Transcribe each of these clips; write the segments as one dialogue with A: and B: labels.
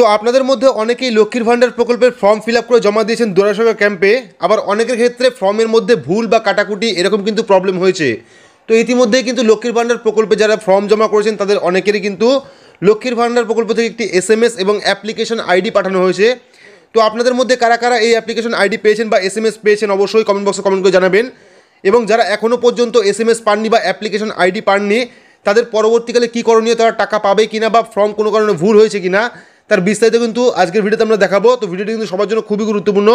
A: তো আপনাদের মধ্যে অনেকেই লক্ষ্মীর ভাণ্ডার প্রকল্পের ফর্ম ফিল করে জমা দিয়েছেন দোরাসভা ক্যাম্পে আবার অনেকের ক্ষেত্রে ফর্মের মধ্যে ভুল বা কাটাকুটি এরকম কিন্তু প্রবলেম হয়েছে তো ইতিমধ্যেই কিন্তু লক্ষ্মীর ভাণ্ডার প্রকল্পে যারা ফর্ম জমা করেছেন তাদের অনেকেরই কিন্তু লক্ষ্মীর ভাণ্ডার প্রকল্প থেকে একটি এস এবং অ্যাপ্লিকেশন আইডি পাঠানো হয়েছে তো আপনাদের মধ্যে কারা কারা এই অ্যাপ্লিকেশন আইডি পেয়েছেন বা এস পেয়েছেন অবশ্যই কমেন্ট বক্সে কমেন্ট করে জানাবেন এবং যারা এখনও পর্যন্ত এস পাননি বা অ্যাপ্লিকেশন আইডি পাননি তাদের পরবর্তীকালে কী করণীয় তারা টাকা পাবে কিনা বা ফর্ম কোনো কারণে ভুল হয়েছে কিনা তার বিস্তারিত কিন্তু আজকের ভিডিওতে আমরা দেখাবো তো ভিডিওটি কিন্তু সবার জন্য খুবই গুরুত্বপূর্ণ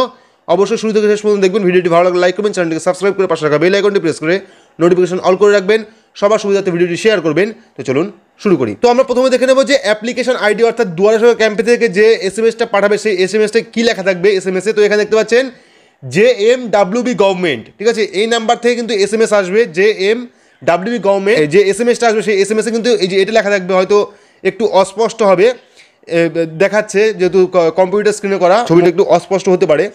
A: অবশ্যই শুরু থেকে শেষ পর্যন্ত দেখবেন ভিডিওটি ভালো লাগলে লাইক করবেন চ্যানেলটিকে সাবস্ক্রাইব করে পাশে রাখা বেল আইকনটি প্রেস করে নোটিফিকেশন অল করে রাখবেন সবার সুবিধাতে ভিডিওটি শেয়ার করবেন তো চলুন শুরু করি তো আমরা প্রথমে দেখে নেব যে অ্যাপ্লিকেশন আইডি অর্থাৎ দুয়ারে সরকার ক্যাম্পে থেকে যে এস এম এসটা পাঠাবে সেই এস এম এসটা কী লেখা থাকবে এস এম এসে তো এখানে দেখতে পাচ্ছেন জে এম ডাব্লিউবি গভর্নমেন্ট ঠিক আছে এই নাম্বার থেকে কিন্তু এস এম এস আসবে জে এম ডাব্লিউবি গভর্নমেন্ট যে এস এম এসটা আসবে সেই এস এম এসে কিন্তু এই যে এটা লেখা থাকবে হয়তো একটু অস্পষ্ট হবে দেখাচ্ছে যেহেতু কম্পিউটার স্ক্রিনে করা ছবিটা একটু অস্পষ্ট হতে পারে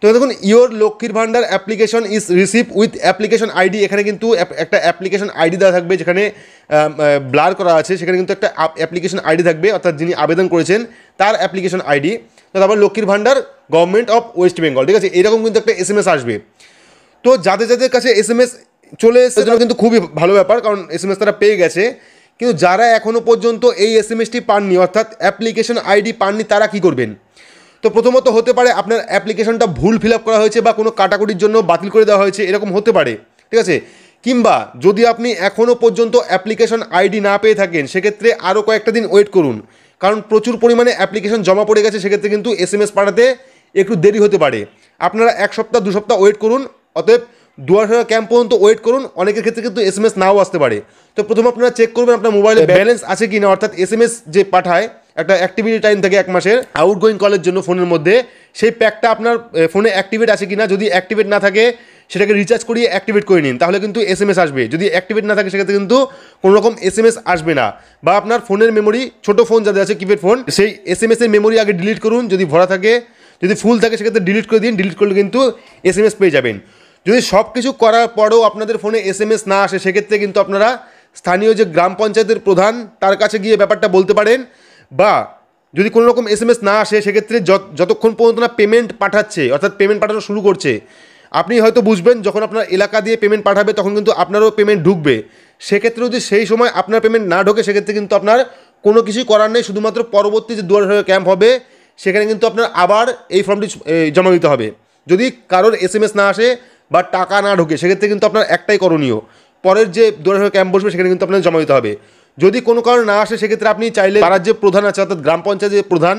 A: তো দেখুন your Lakshmir Bhandar application is receive with application ID এখানে কিন্তু একটা অ্যাপ্লিকেশন আইডি দেওয়া থাকবে যেখানে ব্লার করা আছে সেখানে কিন্তু একটা অ্যাপ্লিকেশন আইডি থাকবে অর্থাৎ যিনি আবেদন করেছেন তার অ্যাপ্লিকেশন আইডি তো তারপর লক্ষ্মীর ভাণ্ডার গভর্নমেন্ট অফ ওয়েস্ট বেঙ্গল ঠিক আছে এরকম কিন্তু একটা এস আসবে তো যাদের যাদের কাছে এস এম এস চলে এসে কিন্তু খুবই ভালো ব্যাপার কারণ এস তারা পেয়ে গেছে কিন্তু যারা এখনও পর্যন্ত এই এস এম এসটি পাননি অর্থাৎ অ্যাপ্লিকেশন আইডি পাননি তারা কি করবেন তো প্রথমত হতে পারে আপনার অ্যাপ্লিকেশনটা ভুল ফিল করা হয়েছে বা কোনো কাটাকুটির জন্য বাতিল করে দেওয়া হয়েছে এরকম হতে পারে ঠিক আছে কিংবা যদি আপনি এখনও পর্যন্ত অ্যাপ্লিকেশন আইডি না পেয়ে থাকেন সেক্ষেত্রে আরও কয়েকটা দিন ওয়েট করুন কারণ প্রচুর পরিমাণে অ্যাপ্লিকেশন জমা পড়ে গেছে সেক্ষেত্রে কিন্তু এস এম এস পাঠাতে একটু দেরি হতে পারে আপনারা এক সপ্তাহ দু সপ্তাহ ওয়েট করুন অতএব দুয়াশা ক্যাম্প পর্যন্ত ওয়েট করুন অনেকের ক্ষেত্রে কিন্তু এস এম এস নাও আসতে পারে তো প্রথমে আপনারা চেক করবেন আপনার মোবাইলে ব্যালেন্স আছে কি না অর্থাৎ এস এম এস যে পাঠায় একটা অ্যাক্টিভিটি টাইম থাকে এক মাসের আউটগোয়িং কলের জন্য ফোনের মধ্যে সেই প্যাকটা আপনার ফোনে অ্যাক্টিভেট আছে কি না যদি অ্যাক্টিভেট না থাকে সেটাকে রিচার্জ করিয়ে অ্যাক্টিভেট করে নিন তাহলে কিন্তু এস আসবে যদি অ্যাক্টিভেট না থাকে সেক্ষেত্রে কিন্তু কোনো রকম এস আসবে না বা আপনার ফোনের মেমোরি ছোট ফোন যাদের আছে কিপ্যাড ফোন সেই এস এম এর মেমোরি আগে ডিলিট করুন যদি ভরা থাকে যদি ফুল থাকে সেক্ষেত্রে ডিলিট করে দিন ডিলিট করলে কিন্তু এস পেয়ে যাবেন যদি সব কিছু করার পরেও আপনাদের ফোনে এস না আসে সেক্ষেত্রে কিন্তু আপনারা স্থানীয় যে গ্রাম পঞ্চায়েতের প্রধান তার কাছে গিয়ে ব্যাপারটা বলতে পারেন বা যদি কোনো রকম এস না আসে সেক্ষেত্রে যতক্ষণ পর্যন্ত না পেমেন্ট পাঠাচ্ছে অর্থাৎ পেমেন্ট পাঠানো শুরু করছে আপনি হয়তো বুঝবেন যখন আপনার এলাকা দিয়ে পেমেন্ট পাঠাবে তখন কিন্তু আপনারও পেমেন্ট ঢুকবে সেক্ষেত্রে যদি সেই সময় আপনার পেমেন্ট না ঢোকে সেক্ষেত্রে কিন্তু আপনার কোনো কিছুই করার নেই শুধুমাত্র পরবর্তী যে দুয়ার ক্যাম্প হবে সেখানে কিন্তু আপনার আবার এই ফর্মটি জমা দিতে হবে যদি কারোর এস না আসে বা টাকা না ঢোকে সেক্ষেত্রে কিন্তু আপনার একটাই করণীয় পরের যে দুয়ারে ক্যাম্প বসবে সেখানে কিন্তু আপনার জমা দিতে হবে যদি কোনো কারণ না আসে সেক্ষেত্রে আপনি চাইলে পাড়ার যে প্রধান আছে অর্থাৎ গ্রাম পঞ্চায়েত যে প্রধান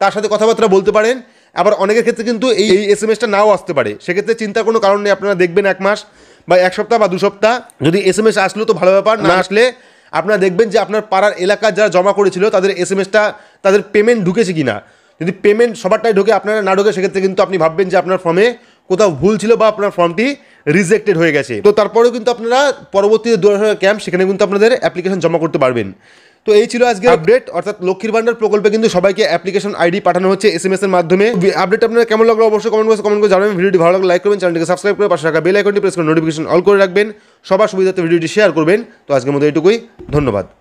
A: তার সাথে কথাবার্তা বলতে পারেন আবার অনেকের ক্ষেত্রে কিন্তু এই এই এস এম এসটা নাও আসতে পারে সেক্ষেত্রে চিন্তার কোনো কারণ নেই আপনারা দেখবেন এক মাস বা এক সপ্তাহ বা দু সপ্তাহ যদি এস এম এস আসলো তো ভালো ব্যাপার না আসলে আপনারা দেখবেন যে আপনার পাড়ার এলাকার যারা জমা করেছিল তাদের এস এম এসটা তাদের পেমেন্ট ঢুকেছে কি না যদি পেমেন্ট সবারটাই ঢুকে আপনারা না ঢোকে সেক্ষেত্রে কিন্তু আপনি ভাববেন যে আপনার ফর্মে কোথাও ভুল ছিল বা আপনার ফর্মটি রিজেক্টেড হয়ে গেছে তো তারপরেও কিন্তু আপনারা পরবর্তী দুয়ার ক্যাম্প সেখানে কিন্তু আপনাদের অ্যাপ্লিকেশন জমা করতে পারবেন তো এই ছিল আজকে আপডেট অর্থাৎ লক্ষ্মীর ভান্ডার প্রকল্পে কিন্তু সবাইকে অ্যাপ্লিকেশন আইডি পাঠানো হচ্ছে এস এম এস এর মাধ্যমে আপডেট আপনার কেমন লাগলো অবশ্যই কমেন্ট বক্সে কমেন্ট করে জানাবেন ভিডিওটি ভালো লাগলে লাইক করবেন চ্যানেলটিকে সাবস্ক্রাইব করে পাশে রাখা বেল আইকনটি প্রেস করে নোটিফিকেশন অল করে রাখবেন সবার সুবিধাতে ভিডিওটি শেয়ার করবেন তো আজকের মতো এটুকুই ধন্যবাদ